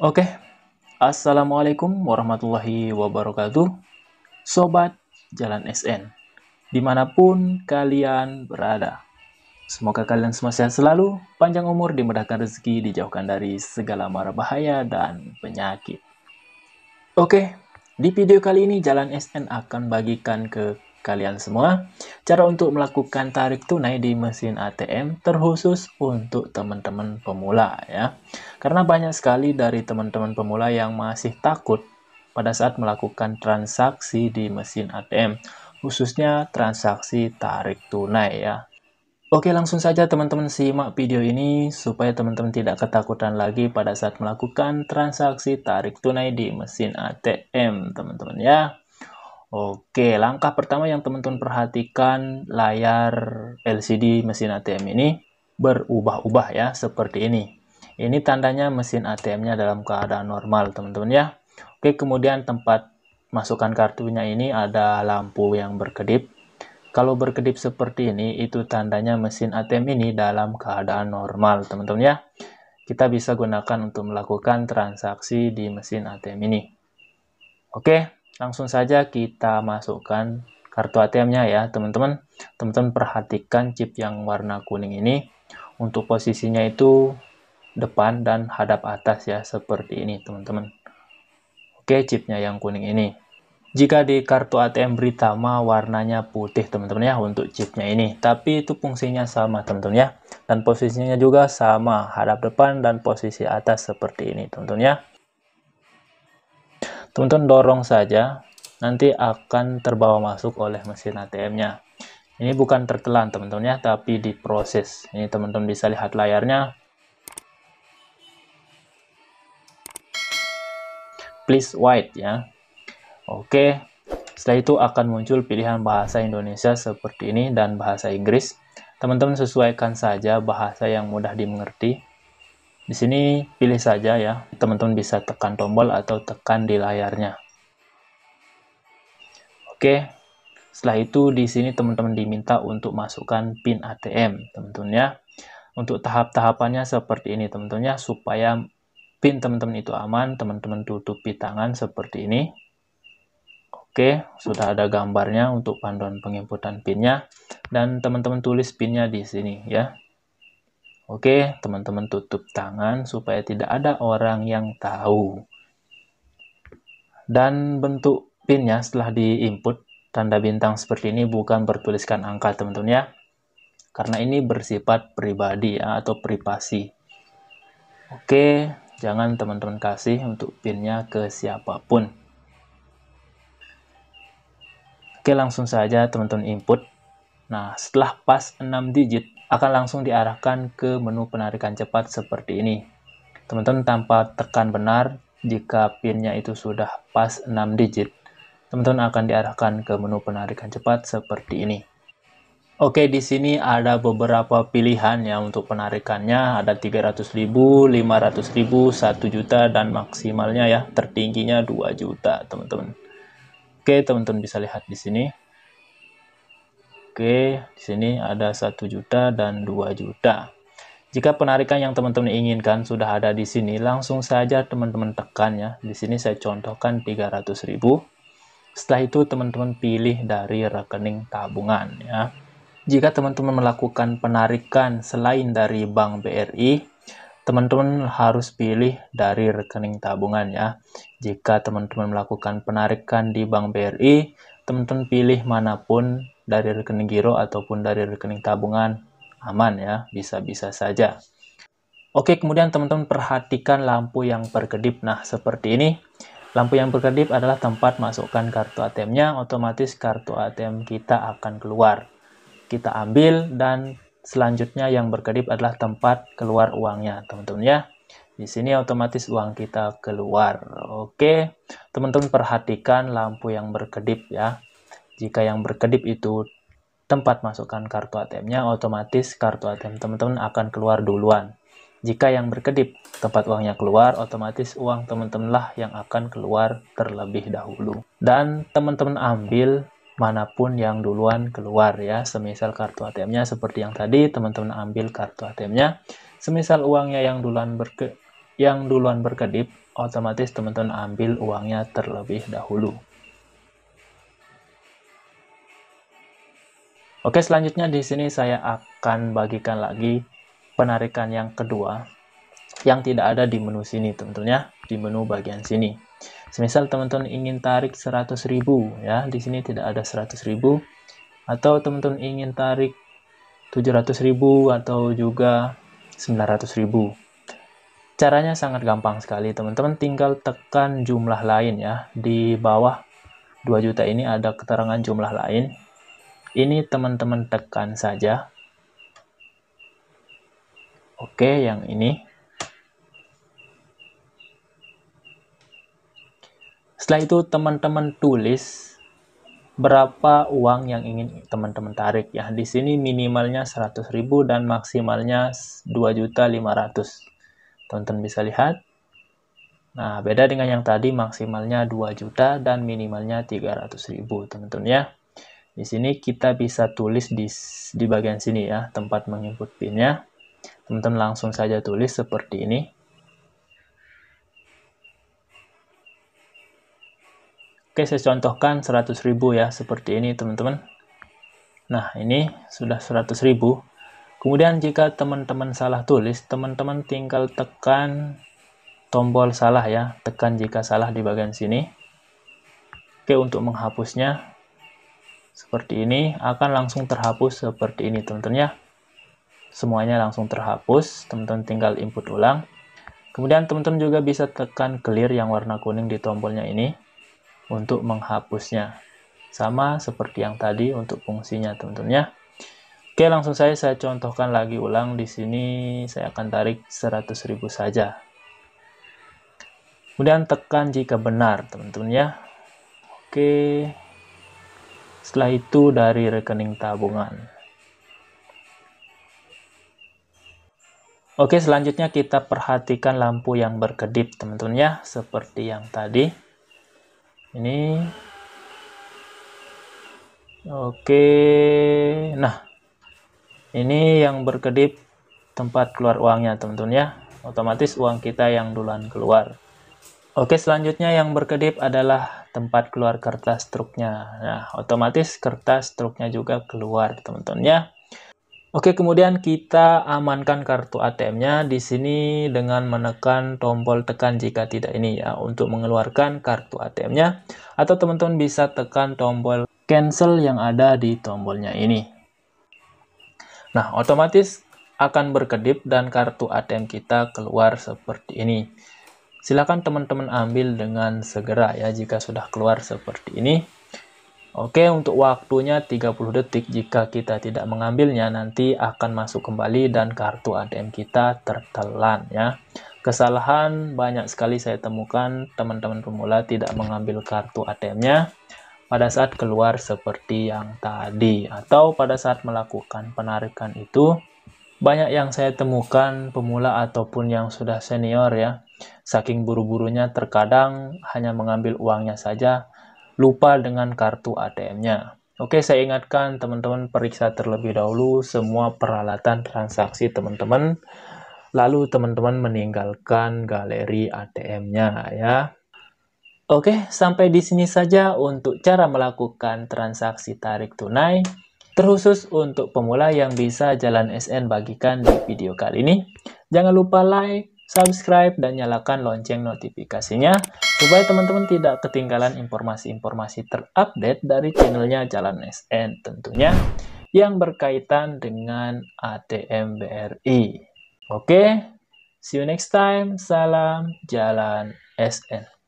Oke, okay. Assalamualaikum warahmatullahi wabarakatuh Sobat Jalan SN Dimanapun kalian berada Semoga kalian semua sehat selalu, panjang umur, dimudahkan rezeki, dijauhkan dari segala mara bahaya dan penyakit Oke, okay. di video kali ini Jalan SN akan bagikan ke kalian semua cara untuk melakukan tarik tunai di mesin ATM terkhusus untuk teman-teman pemula ya. Karena banyak sekali dari teman-teman pemula yang masih takut pada saat melakukan transaksi di mesin ATM, khususnya transaksi tarik tunai ya. Oke langsung saja teman-teman simak video ini supaya teman-teman tidak ketakutan lagi pada saat melakukan transaksi tarik tunai di mesin ATM teman-teman ya. Oke, langkah pertama yang teman-teman perhatikan layar LCD mesin ATM ini berubah-ubah ya, seperti ini. Ini tandanya mesin ATM-nya dalam keadaan normal, teman-teman ya. Oke, kemudian tempat masukkan kartunya ini ada lampu yang berkedip. Kalau berkedip seperti ini, itu tandanya mesin ATM ini dalam keadaan normal, teman-teman ya. Kita bisa gunakan untuk melakukan transaksi di mesin ATM ini. Oke, langsung saja kita masukkan kartu ATM-nya ya teman-teman teman-teman perhatikan chip yang warna kuning ini untuk posisinya itu depan dan hadap atas ya seperti ini teman-teman oke chipnya yang kuning ini jika di kartu ATM Britama warnanya putih teman-teman ya untuk chipnya ini tapi itu fungsinya sama teman-teman ya dan posisinya juga sama hadap depan dan posisi atas seperti ini teman-teman ya Teman-teman dorong saja, nanti akan terbawa masuk oleh mesin ATM-nya. Ini bukan tertelan teman-teman ya, tapi diproses. Ini teman-teman bisa lihat layarnya. Please wait ya. Oke, setelah itu akan muncul pilihan bahasa Indonesia seperti ini dan bahasa Inggris. Teman-teman sesuaikan saja bahasa yang mudah dimengerti di sini pilih saja ya, teman-teman bisa tekan tombol atau tekan di layarnya. Oke, setelah itu di sini teman-teman diminta untuk masukkan PIN ATM, teman-teman ya. Untuk tahap-tahapannya seperti ini, teman-teman ya, supaya PIN teman-teman itu aman, teman-teman tutupi tangan seperti ini. Oke, sudah ada gambarnya untuk panduan penginputan PIN-nya dan teman-teman tulis PIN-nya di sini ya. Oke, teman-teman tutup tangan supaya tidak ada orang yang tahu. Dan bentuk pinnya setelah diinput, tanda bintang seperti ini bukan bertuliskan angka teman-teman ya. Karena ini bersifat pribadi ya, atau privasi. Oke, jangan teman-teman kasih untuk pinnya ke siapapun. Oke, langsung saja teman-teman input. Nah, setelah pas 6 digit, akan langsung diarahkan ke menu penarikan cepat seperti ini. Teman-teman tanpa tekan benar jika pinnya itu sudah pas 6 digit. Teman-teman akan diarahkan ke menu penarikan cepat seperti ini. Oke, di sini ada beberapa pilihan ya untuk penarikannya. Ada 300.000, 500.000, 1 juta, dan maksimalnya ya tertingginya 2 juta, teman-teman. Oke, teman-teman bisa lihat di sini. Oke, di sini ada satu juta dan 2 juta. Jika penarikan yang teman-teman inginkan sudah ada di sini, langsung saja teman-teman tekan ya. Di sini saya contohkan 300.000. Setelah itu teman-teman pilih dari rekening tabungan ya. Jika teman-teman melakukan penarikan selain dari Bank BRI, teman-teman harus pilih dari rekening tabungan ya. Jika teman-teman melakukan penarikan di Bank BRI, teman-teman pilih manapun dari rekening giro ataupun dari rekening tabungan, aman ya, bisa-bisa saja. Oke, kemudian teman-teman perhatikan lampu yang berkedip. Nah, seperti ini. Lampu yang berkedip adalah tempat masukkan kartu ATM-nya, otomatis kartu ATM kita akan keluar. Kita ambil dan selanjutnya yang berkedip adalah tempat keluar uangnya, teman-teman ya. Di sini otomatis uang kita keluar. Oke, teman-teman perhatikan lampu yang berkedip ya. Jika yang berkedip itu tempat masukkan kartu ATM-nya, otomatis kartu ATM teman-teman akan keluar duluan. Jika yang berkedip tempat uangnya keluar, otomatis uang teman-teman lah yang akan keluar terlebih dahulu. Dan teman-teman ambil manapun yang duluan keluar ya. Semisal kartu ATM-nya seperti yang tadi, teman-teman ambil kartu ATM-nya. Semisal uangnya yang duluan berke yang duluan berkedip, otomatis teman-teman ambil uangnya terlebih dahulu. Oke, selanjutnya di sini saya akan bagikan lagi penarikan yang kedua yang tidak ada di menu sini tentunya, di menu bagian sini. Semisal teman-teman ingin tarik 100.000 ya, di sini tidak ada 100.000 Atau teman-teman ingin tarik 700.000 atau juga 900.000. Caranya sangat gampang sekali, teman-teman tinggal tekan jumlah lain ya. Di bawah 2 juta ini ada keterangan jumlah lain. Ini teman-teman tekan saja. Oke, yang ini Setelah itu teman-teman tulis berapa uang yang ingin teman-teman tarik ya. Di sini minimalnya 100.000 dan maksimalnya 2.500. Tonton bisa lihat. Nah, beda dengan yang tadi maksimalnya 2 juta dan minimalnya 300.000, teman-teman ya. Di sini kita bisa tulis di di bagian sini ya, tempat menginput pinnya. Teman-teman langsung saja tulis seperti ini. Oke, saya contohkan 100.000 ya, seperti ini teman-teman. Nah, ini sudah 100.000. Kemudian jika teman-teman salah tulis, teman-teman tinggal tekan tombol salah ya, tekan jika salah di bagian sini. Oke, untuk menghapusnya seperti ini akan langsung terhapus seperti ini teman-teman ya. Semuanya langsung terhapus, teman-teman tinggal input ulang. Kemudian teman-teman juga bisa tekan clear yang warna kuning di tombolnya ini untuk menghapusnya. Sama seperti yang tadi untuk fungsinya, teman-teman ya. Oke, langsung saya saya contohkan lagi ulang di sini saya akan tarik 100.000 saja. Kemudian tekan jika benar, teman-teman ya. Oke. Setelah itu dari rekening tabungan. Oke, selanjutnya kita perhatikan lampu yang berkedip, teman-teman ya, seperti yang tadi ini oke nah ini yang berkedip tempat keluar uangnya teman-teman ya otomatis uang kita yang duluan keluar oke selanjutnya yang berkedip adalah tempat keluar kertas truknya nah otomatis kertas truknya juga keluar teman-teman ya Oke, kemudian kita amankan kartu ATM-nya di sini dengan menekan tombol tekan jika tidak ini ya untuk mengeluarkan kartu ATM-nya atau teman-teman bisa tekan tombol cancel yang ada di tombolnya ini. Nah, otomatis akan berkedip dan kartu ATM kita keluar seperti ini. Silakan teman-teman ambil dengan segera ya jika sudah keluar seperti ini. Oke, untuk waktunya 30 detik. Jika kita tidak mengambilnya, nanti akan masuk kembali dan kartu ATM kita tertelan ya. Kesalahan banyak sekali saya temukan teman-teman pemula tidak mengambil kartu ATM-nya pada saat keluar seperti yang tadi atau pada saat melakukan penarikan itu banyak yang saya temukan pemula ataupun yang sudah senior ya saking buru-burunya terkadang hanya mengambil uangnya saja lupa dengan kartu ATM-nya. Oke, saya ingatkan teman-teman periksa terlebih dahulu semua peralatan transaksi teman-teman. Lalu teman-teman meninggalkan galeri ATM-nya ya. Oke, sampai di sini saja untuk cara melakukan transaksi tarik tunai. Terkhusus untuk pemula yang bisa jalan SN bagikan di video kali ini. Jangan lupa like, subscribe, dan nyalakan lonceng notifikasinya Supaya teman-teman tidak ketinggalan informasi-informasi terupdate dari channelnya Jalan SN tentunya yang berkaitan dengan ATM BRI. Oke, see you next time. Salam Jalan SN.